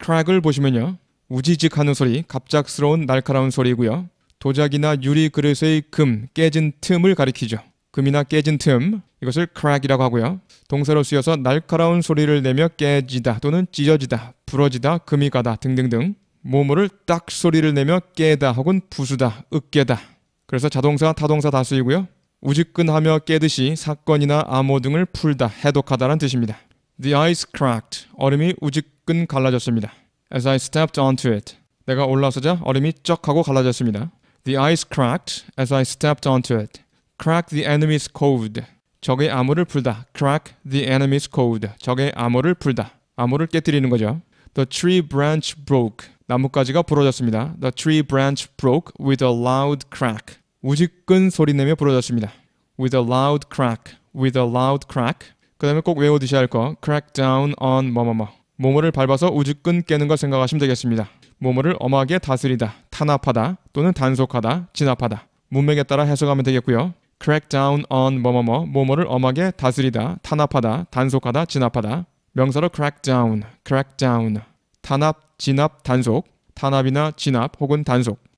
크랙을 보시면요. 우지직 하는 소리, 갑작스러운 날카로운 소리이고요. 도자기나 유리 그릇의 금, 깨진 틈을 가리키죠. 금이나 깨진 틈, 이것을 크 r a 이라고 하고요. 동사로 쓰여서 날카로운 소리를 내며 깨지다 또는 찢어지다, 부러지다, 금이 가다 등등등. 모모를 딱 소리를 내며 깨다 혹은 부수다, 으깨다. 그래서 자동사, 타동사 다 쓰이고요. 우직근하며 깨듯이 사건이나 암호 등을 풀다, 해독하다는 뜻입니다. The ice cracked. 얼음이 우직 끈 갈라졌습니다. As I stepped onto it. 내가 올라서자 얼음이 쩍 하고 갈라졌습니다. The ice cracked as I stepped onto it. Crack the enemy's code. 적의 암호를 풀다. Crack the enemy's code. 적의 암호를 풀다. 암호를 깨뜨리는 거죠. The tree branch broke. 나뭇가지가 부러졌습니다. The tree branch broke with a loud crack. 우직근 소리내며 부러졌습니다. With a loud crack. With a loud crack. 그 다음에 꼭 외워두셔야 할 거. Crack down on 뭐뭐뭐. 모모를 밟아서 우주끈 깨는 걸 생각하시면 되겠습니다. 모모를 엄하게 다스리다, 탄압하다 또는 단속하다, 진압하다 문맥에 따라 해석하면 되겠고요. crack down on 뭐뭐뭐 모모를 엄하게 다스리다, 탄압하다, 단속하다, 진압하다 명사로 crack down, crack down 탄압, 진압, 단속 탄압이나 진압 혹은 단속